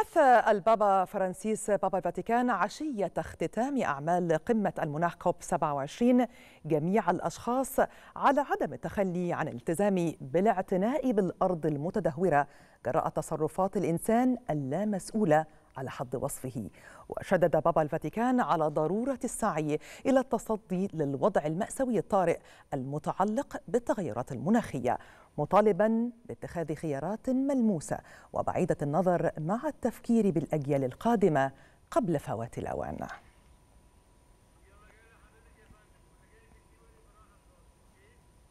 حث البابا فرانسيس بابا الفاتيكان عشية اختتام أعمال قمة المناخ كوب 27 جميع الأشخاص على عدم التخلي عن الالتزام بالاعتناء بالأرض المتدهورة جراء تصرفات الإنسان اللامسؤولة على حد وصفه وشدد بابا الفاتيكان على ضرورة السعي إلى التصدي للوضع المأساوي الطارئ المتعلق بالتغيرات المناخية مطالبا باتخاذ خيارات ملموسه وبعيده النظر مع التفكير بالاجيال القادمه قبل فوات الاوان